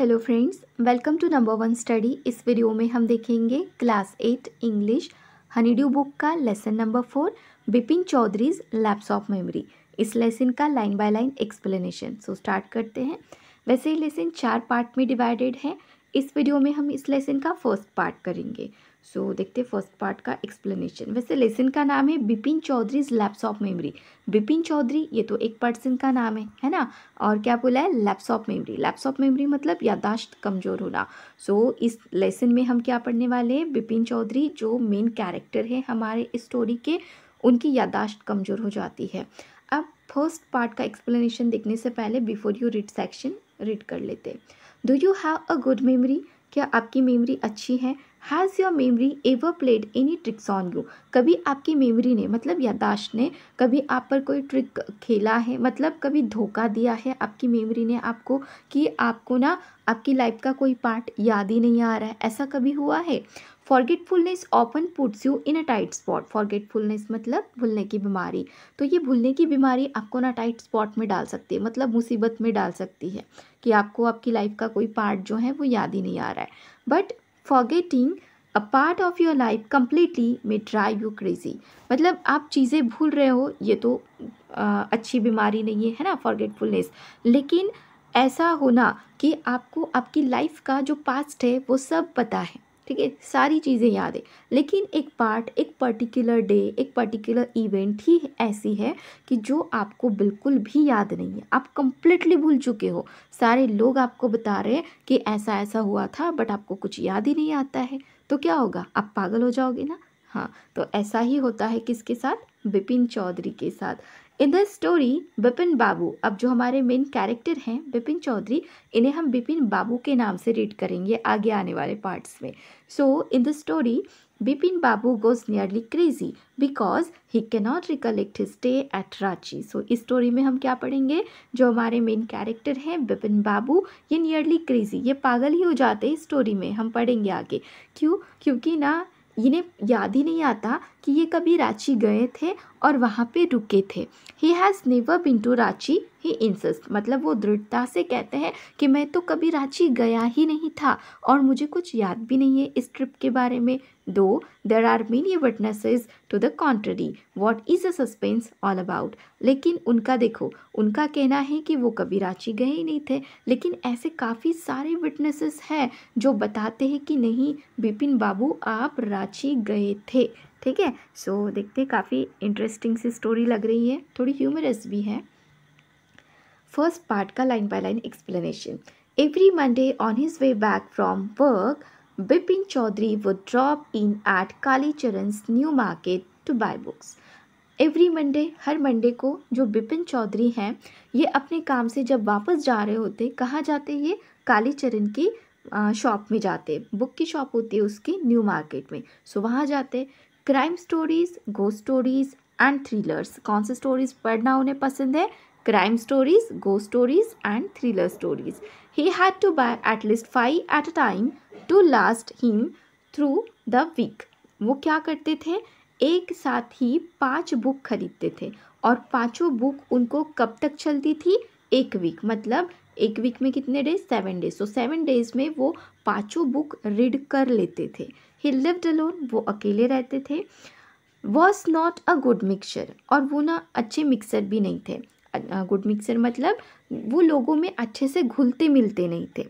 Hello friends welcome to number one study इस video में हम देखेंगे class eight English honeydew book का lesson number four Bipin Choudhary's lapse of memory इस lesson का line by line explanation so start करते हैं वैसे ये लेसन चार पार्ट में डिवाइडेड है इस वीडियो में हम इस लेसन का फर्स्ट पार्ट करेंगे सो so, देखते हैं फर्स्ट पार्ट का एक्सप्लेनेशन वैसे लेसन का नाम है Bipin Choudhary's lapse of memory Bipin Choudhary ये तो एक पर्सन का नाम है है ना और क्या बोला है lapse of memory lapse of memory मतलब यादाश्त कमज़ोर होना सो so, इस लेसन में हम क्या पढ़ने वाले हैं बिपिन चौधरी जो मेन कैरेक्टर है हमारे स्टोरी के उनकी यादाश्त कमज़ोर हो जाती है अब फर्स्ट पार्ट का एक्सप्लेनेशन देखने से पहले before you read section read कर लेते do you have a good memory क्या आपकी मेमोरी अच्छी है has your memory ever played any tricks on you कभी आपकी मेमरी ने मतलब यादाश्त ने कभी आप पर कोई ट्रिक खेला है मतलब कभी धोखा दिया है आपकी मेमरी ने आपको कि आपको ना आपकी लाइफ का कोई पार्ट याद ही नहीं आ रहा है ऐसा कभी हुआ है forgetfulness often puts you in a tight spot forgetfulness मतलब भूलने की बीमारी तो ये भूलने की बीमारी आपको ना टाइट स्पॉट में डाल सकती है मतलब मुसीबत में डाल सकती है कि आपको आपकी लाइफ का कोई पार्ट जो है वो याद ही नहीं आ रहा है but forgetting a part of your life completely may drive you crazy मतलब आप चीज़ें भूल रहे हो ये तो आ, अच्छी बीमारी नहीं है ना फॉरगेटफुलनेस लेकिन ऐसा होना कि आपको आपकी लाइफ का जो पास्ट है वो सब पता है ठीक है सारी चीज़ें याद है लेकिन एक पार्ट एक पर्टिकुलर डे एक पर्टिकुलर इवेंट ही ऐसी है कि जो आपको बिल्कुल भी याद नहीं है आप कंप्लीटली भूल चुके हो सारे लोग आपको बता रहे हैं कि ऐसा ऐसा हुआ था बट आपको कुछ याद ही नहीं आता है तो क्या होगा आप पागल हो जाओगे ना हाँ तो ऐसा ही होता है किसके साथ बिपिन चौधरी के साथ in the story Bipin Babu अब जो हमारे मेन कैरेक्टर हैं बिपिन चौधरी इन्हें हम बिपिन बाबू के नाम से रीड करेंगे आगे आने वाले पार्ट्स में so in the story Bipin Babu goes nearly crazy because he cannot recollect his stay at Ranchi so इस स्टोरी में हम क्या पढ़ेंगे जो हमारे मेन कैरेक्टर हैं बिपिन बाबू ये नियरली क्रेजी ये पागल ही हो जाते हैं स्टोरी में हम पढ़ेंगे आगे क्यों क्योंकि ना इन्हें याद ही नहीं आता कि ये कभी रांची गए थे और वहाँ पे रुके थे he has never been to Ranchi he insists मतलब वो दृढ़ता से कहते हैं कि मैं तो कभी रांची गया ही नहीं था और मुझे कुछ याद भी नहीं है इस ट्रिप के बारे में though there are many witnesses to the contrary what is a suspense all about लेकिन उनका देखो उनका कहना है कि वो कभी रांची गए ही नहीं थे लेकिन ऐसे काफ़ी सारे विटनेसेस हैं जो बताते हैं कि नहीं बिपिन बाबू आप रांची गए थे ठीक है सो देखते हैं काफ़ी इंटरेस्टिंग सी स्टोरी लग रही है थोड़ी ह्यूमरस भी है फर्स्ट पार्ट का line by line explanation every Monday on his way back from work Bipin Choudhary would drop in at Kali new market to buy books every Monday हर मंडे को जो बिपिन चौधरी हैं ये अपने काम से जब वापस जा रहे होते कहाँ जाते ये काली चरण की शॉप में जाते बुक की शॉप होती है उसकी न्यू मार्केट में सो वहाँ जाते crime stories go stories and thrillers कौन से स्टोरीज पढ़ना उन्हें पसंद है crime stories go stories and thriller stories he had to buy at least five at a time to last him through the week वो क्या करते थे एक साथ ही पांच बुक खरीदते थे और पांचों बुक उनको कब तक चलती थी एक वीक मतलब एक वीक में कितने days seven days so seven days में वो पांचों बुक रीड कर लेते थे ही लिव्ड अलोन वो अकेले रहते थे was not a good mixer और वो ना अच्छे मिक्सर भी नहीं थे गुड मिक्सर मतलब वो लोगों में अच्छे से घुलते मिलते नहीं थे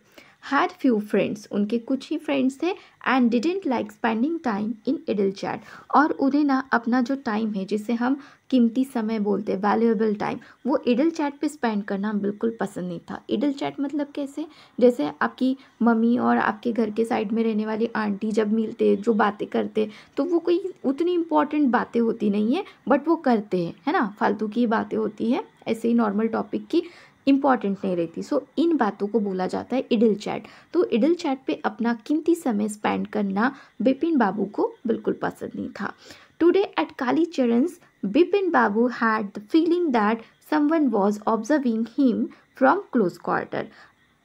हैड फ्यू फ्रेंड्स उनके कुछ ही फ्रेंड्स थे and didn't like spending time in idle chat और उन्हें ना अपना जो टाइम है जिसे हम कीमती समय बोलते हैं वैल्यूएबल टाइम वो इडल चैट पे स्पेंड करना बिल्कुल पसंद नहीं था इडल चैट मतलब कैसे जैसे आपकी मम्मी और आपके घर के साइड में रहने वाली आंटी जब मिलते जो बातें करते तो वो कोई उतनी इम्पॉर्टेंट बातें होती नहीं है बट वो करते हैं है ना फालतू की बातें होती है ऐसे ही नॉर्मल टॉपिक की इम्पॉर्टेंट नहीं रहती सो so, इन बातों को बोला जाता है इडल चैट तो इडल चैट पे अपना कीमती समय स्पेंड करना बिपिन बाबू को बिल्कुल पसंद नहीं था today at Kali Bipin Babu had the feeling that someone was observing him from close quarter.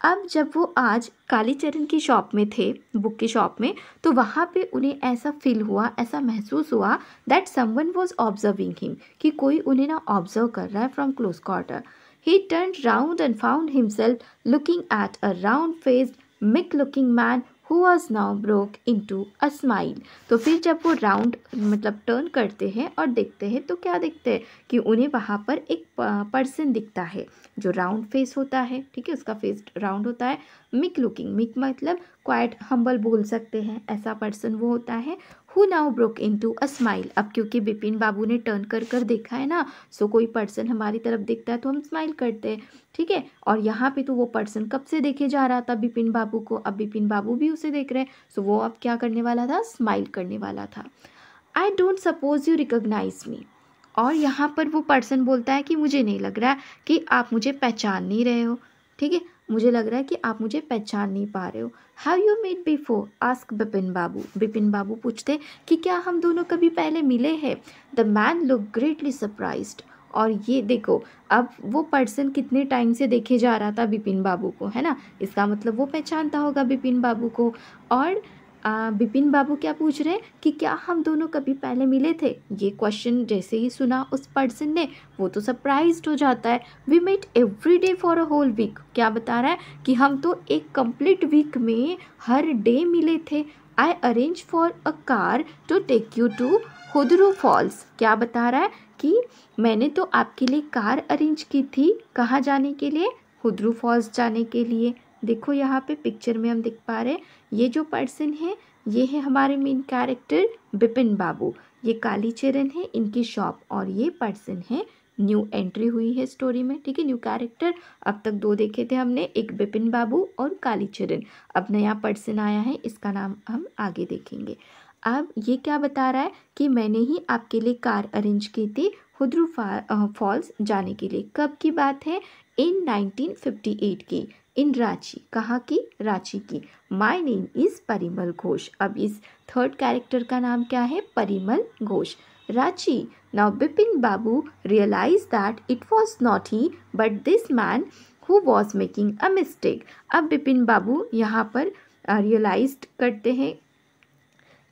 अब जब वो आज कालीचरण की शॉप में थे बुक की शॉप में तो वहाँ पे उन्हें ऐसा फील हुआ ऐसा महसूस हुआ that someone was observing him कि कोई उन्हें ना ऑब्जर्व कर रहा है from close quarter he turn round and found himself looking at a round faced meek looking man who was now broke into a smile तो फिर जब वो राउंड मतलब टर्न करते हैं और देखते हैं तो क्या देखते हैं कि उन्हें वहाँ पर एक पर्सन दिखता है जो राउंड फेस होता है ठीक है उसका फेस राउंड होता है मिक लुकिंग मिक मतलब क्वाइट हम्बल बोल सकते हैं ऐसा पर्सन वो होता है who now broke into a smile अब क्योंकि बिपिन बाबू ने टर्न कर कर देखा है ना सो कोई पर्सन हमारी तरफ देखता है तो हम स्माइल करते हैं ठीक है और यहाँ पे तो वो पर्सन कब से देखे जा रहा था बिपिन बाबू को अब बिपिन बाबू भी उसे देख रहे हैं सो वो अब क्या करने वाला था स्माइल करने वाला था I don't suppose you recognise me और यहाँ पर वो पर्सन बोलता है कि मुझे नहीं लग रहा है कि आप मुझे पहचान नहीं रहे हो ठीक है मुझे लग रहा है कि आप मुझे पहचान नहीं पा रहे हो have you met before ask Bipin Babu Bipin Babu पूछते कि क्या हम दोनों कभी पहले मिले हैं the man look greatly surprise और ये देखो अब वो पर्सन कितने टाइम से देखे जा रहा था बिपिन बाबू को है ना इसका मतलब वो पहचानता होगा बिपिन बाबू को और बिपिन बाबू क्या पूछ रहे हैं कि क्या हम दोनों कभी पहले मिले थे ये क्वेश्चन जैसे ही सुना उस पर्सन ने वो तो सरप्राइज हो जाता है we met every day for a whole week क्या बता रहा है कि हम तो एक कंप्लीट वीक में हर डे मिले थे I arrange for a car to take you to Hudru Falls क्या बता रहा है कि मैंने तो आपके लिए कार अरेंज की थी कहाँ जाने के लिए खुदरू फॉल्स जाने के लिए देखो यहाँ पे पिक्चर में हम देख पा रहे हैं ये जो पर्सन है ये है हमारे मेन कैरेक्टर बिपिन बाबू ये काली चरण है इनकी शॉप और ये पर्सन है न्यू एंट्री हुई है स्टोरी में ठीक है न्यू कैरेक्टर अब तक दो देखे थे हमने एक बिपिन बाबू और कालीचरण अब नया पर्सन आया है इसका नाम हम आगे देखेंगे अब ये क्या बता रहा है कि मैंने ही आपके लिए कार अरेंज की थी हुद्रू फॉल्स जाने के लिए कब की बात है इन 1958 की इन रांची कहाँ की रांची की my name is Parimal Ghosh अब इस थर्ड कैरेक्टर का नाम क्या है Parimal Ghosh Ranchi now Bipin Babu realise that it was not he but this man who was making a mistake अब बिपिन बाबू यहाँ पर रियलाइज uh, करते हैं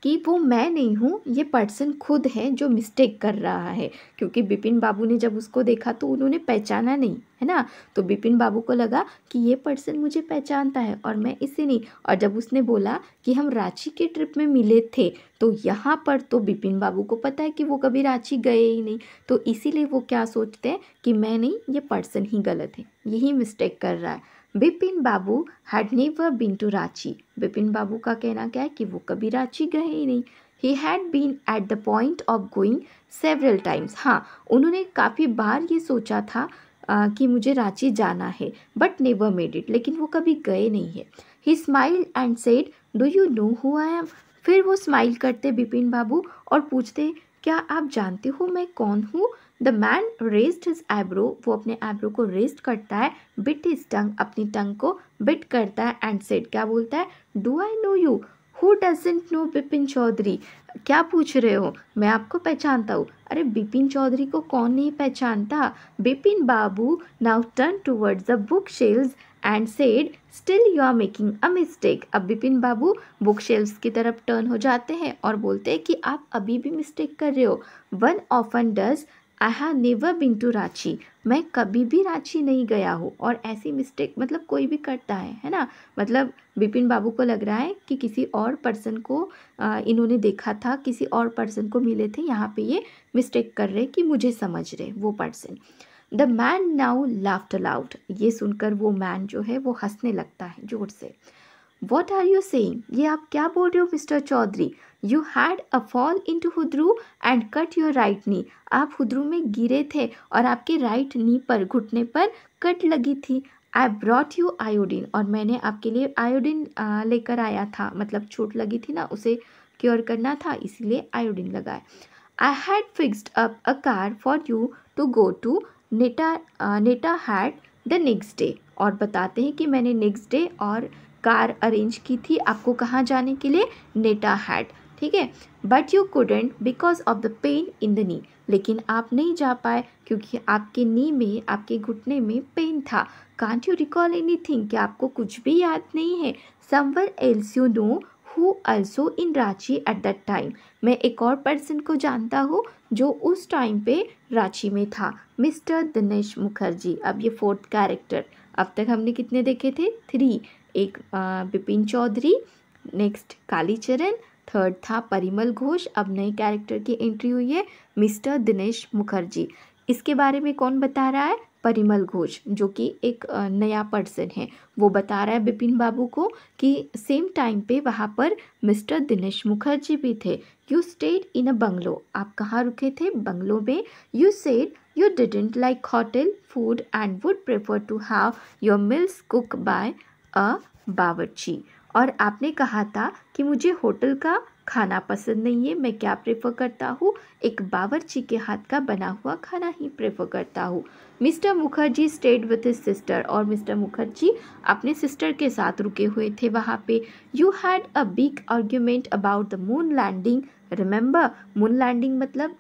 कि वो मैं नहीं हूँ ये पर्सन खुद है जो मिस्टेक कर रहा है क्योंकि बिपिन बाबू ने जब उसको देखा तो उन्होंने पहचाना नहीं है ना तो बिपिन बाबू को लगा कि ये पर्सन मुझे पहचानता है और मैं इसे नहीं और जब उसने बोला कि हम रांची के ट्रिप में मिले थे तो यहाँ पर तो बिपिन बाबू को पता है कि वो कभी रांची गए ही नहीं तो इसीलिए वो क्या सोचते हैं कि मैं नहीं ये पर्सन ही गलत है यही मिस्टेक कर रहा है Bipin Babu had never been to Ranchi Bipin Babu का कहना क्या है कि वो कभी रांची गए ही नहीं he had been at the point of going several times हाँ उन्होंने काफ़ी बार ये सोचा था आ, कि मुझे रांची जाना है बट नेवर मेड इट लेकिन वो कभी गए नहीं है he smile and said do you know who I am फिर वो स्माइल करते बिपिन बाबू और पूछते क्या आप जानते हो मैं कौन हूँ the man raised his eyebrow वो अपने आईब्रो को रेस्ट करता है बिट हिज टंग अपनी टंग को बिट करता है एंड सेड क्या बोलता है do I know you who doesn't know Bipin Chowdhury क्या पूछ रहे हो मैं आपको पहचानता हूँ अरे बिपिन चौधरी को कौन नहीं पहचानता Bipin Babu now turn towards the book shelves and said still you are making a mistake अब बिपिन बाबू बुक शेल्स की तरफ टर्न हो जाते हैं और बोलते हैं कि आप अभी भी मिस्टेक कर रहे हो one often does I have never been to Ranchi मैं कभी भी रांची नहीं गया हूँ और ऐसी मिस्टेक मतलब कोई भी करता है है ना मतलब बिपिन बाबू को लग रहा है कि किसी और पर्सन को आ, इन्होंने देखा था किसी और पर्सन को मिले थे यहाँ पे ये मिस्टेक कर रहे कि मुझे समझ रहे वो person the man now laughed aloud ये सुनकर वो मैन जो है वो हंसने लगता है जोर से वॉट आर यू सेंग ये आप क्या बोल रहे हो Mr Chowdhury you had a fall into Hudru and cut your right knee आप हुद्रू में गिरे थे और आपके राइट नी पर घुटने पर कट लगी थी आई ब्रॉट यू आयोडीन और मैंने आपके लिए आयोडीन लेकर आया था मतलब चोट लगी थी ना उसे क्योर करना था इसीलिए आयोडीन लगाए I had fixed up a car for you to go to Netarhat नेटा हैड द नेक्स्ट डे और बताते हैं कि मैंने नेक्स्ट डे और कार अरेंज की थी आपको कहाँ जाने के लिए नेटा हैड ठीक है but you couldn't because of the pain in the knee लेकिन आप नहीं जा पाए क्योंकि आपके नी में आपके घुटने में पेन था can't you recall anything कि आपको कुछ भी याद नहीं है someone else you know who also in Ranchi at that time मैं एक और पर्सन को जानता हूँ जो उस टाइम पे रांची में था मिस्टर दिनेश मुखर्जी अब ये फोर्थ कैरेक्टर अब तक हमने कितने देखे थे थ्री एक बिपिन चौधरी नेक्स्ट कालीचरण थर्ड था परिमल घोष अब नए कैरेक्टर की एंट्री हुई है मिस्टर दिनेश मुखर्जी इसके बारे में कौन बता रहा है परिमल घोष जो कि एक नया पर्सन है वो बता रहा है बिपिन बाबू को कि सेम टाइम पे वहाँ पर मिस्टर दिनेश मुखर्जी भी थे you stayed in a bungalow आप कहाँ रुके थे बंगलो में you said you didn't like hotel food and would prefer to have your meals cook by a bawarchi और आपने कहा था कि मुझे होटल का खाना पसंद नहीं है मैं क्या प्रेफर करता हूँ एक बावर्ची के हाथ का बना हुआ खाना ही प्रेफर करता हूँ Mr Mukherjee stayed with his sister और मिस्टर मुखर्जी अपने सिस्टर के साथ रुके हुए थे वहाँ पे you had a big argument about the moon landing remember moon landing मतलब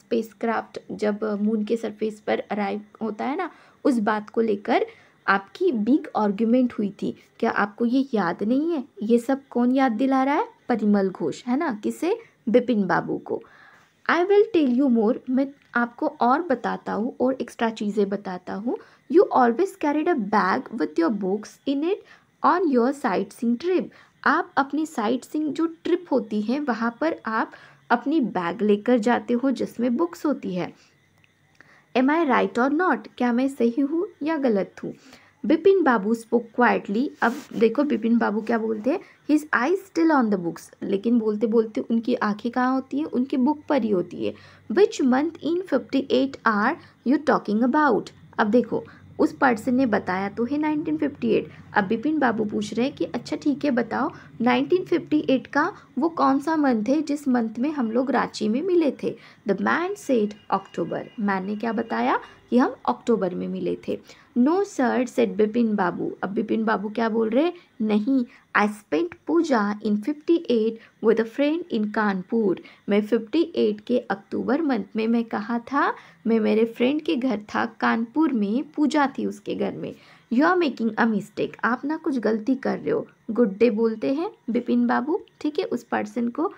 स्पेस क्राफ्ट जब मून के सरफेस पर अराइव होता है ना उस बात को लेकर आपकी बिग आर्ग्यूमेंट हुई थी क्या आपको ये याद नहीं है ये सब कौन याद दिला रहा है परिमल घोष है ना किसे बिपिन बाबू को I will tell you more मैं आपको और बताता हूँ और एक्स्ट्रा चीज़ें बताता हूँ you always carried a bag with your books in it on your sightseeing trip आप अपनी साइट सिंग जो ट्रिप होती है वहाँ पर आप अपनी बैग लेकर जाते हो जिसमें बुक्स होती है एम आई राइट और नॉट क्या मैं सही हूँ या गलत हूँ बिपिन बाबू स्पोक क्वाइटली अब देखो बिपिन बाबू क्या बोलते हैं his eye still on the books लेकिन बोलते बोलते उनकी आंखें कहाँ होती हैं उनकी बुक पर ही होती है which month in fifty eight are you talking about अब देखो उस पर्सन ने बताया तो है नाइनटीन फिफ्टी एट अब बिपिन बाबू पूछ रहे हैं कि अच्छा ठीक है बताओ 1958 का वो कौन सा मंथ है जिस मंथ में हम लोग रांची में मिले थे the man said October man ने क्या बताया कि हम अक्टूबर में मिले थे no sir said Bipin Babu अब बिपिन बाबू क्या बोल रहे नहीं I spent Puja in 58 with a friend in Kanpur मैं 58 के अक्टूबर मंथ में मैं कहा था मैं मेरे फ्रेंड के घर था कानपुर में पूजा थी उसके घर में you are making a mistake आप ना कुछ गलती कर रहे हो गुड डे बोलते हैं बिपिन बाबू ठीक है उस पर्सन को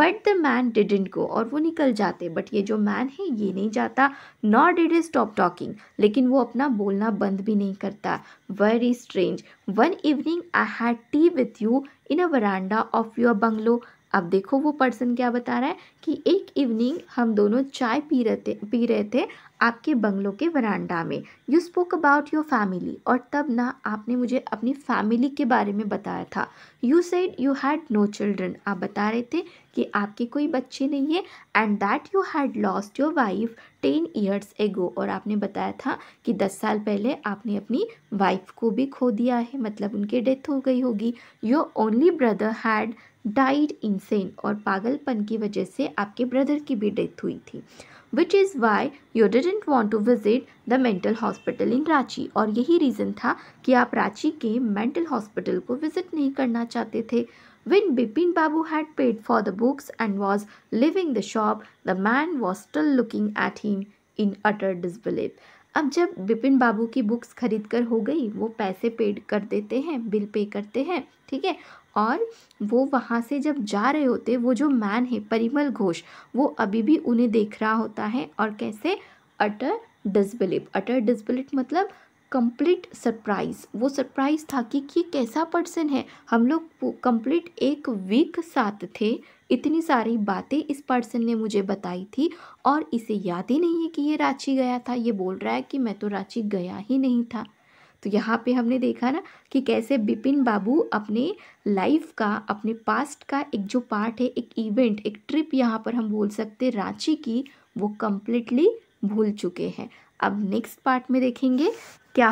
but the man didn't go और वो निकल जाते बट ये जो मैन है ये नहीं जाता not did is stop talking लेकिन वो अपना बोलना बंद भी नहीं करता very strange one evening I had tea with you in a veranda of your bungalow अब देखो वो पर्सन क्या बता रहा है कि एक इवनिंग हम दोनों चाय पी रहे थे पी रहे थे आपके बंगलों के वरांडा में you spoke about your family और तब ना आपने मुझे अपनी फैमिली के बारे में बताया था you said you had no children आप बता रहे थे कि आपके कोई बच्चे नहीं है and that you had lost your wife ten years ago और आपने बताया था कि दस साल पहले आपने अपनी वाइफ को भी खो दिया है मतलब उनकी डेथ हो गई होगी your only brother had died insane और पागलपन की वजह से आपके ब्रदर की भी डेथ हुई थी which is why you didn't want to visit the mental hospital in Ranchi और यही रीज़न था कि आप रांची के मेंटल हॉस्पिटल को विजिट नहीं करना चाहते थे When Bipin Babu had paid for the books and was leaving the shop, the man was still looking at him in utter disbelief. अब जब बिपिन बाबू की बुक्स खरीद कर हो गई वो पैसे पेड कर देते हैं बिल पे करते हैं ठीक है और वो वहाँ से जब जा रहे होते वो जो मैन है परिमल घोष वो अभी भी उन्हें देख रहा होता है और कैसे अटर डिसबिलिप अटर डिसबिलीव मतलब कंप्लीट सरप्राइज़ वो सरप्राइज़ था कि ये कैसा पर्सन है हम लोग कंप्लीट एक वीक साथ थे इतनी सारी बातें इस पर्सन ने मुझे बताई थी और इसे याद ही नहीं है कि ये रांची गया था ये बोल रहा है कि मैं तो रांची गया ही नहीं था तो यहाँ पे हमने देखा ना कि कैसे बिपिन बाबू अपने लाइफ का अपने पास्ट का एक जो पार्ट है एक इवेंट एक ट्रिप यहाँ पर हम बोल सकते रांची की वो कम्प्लीटली भूल चुके हैं अब नेक्स्ट पार्ट में देखेंगे क्या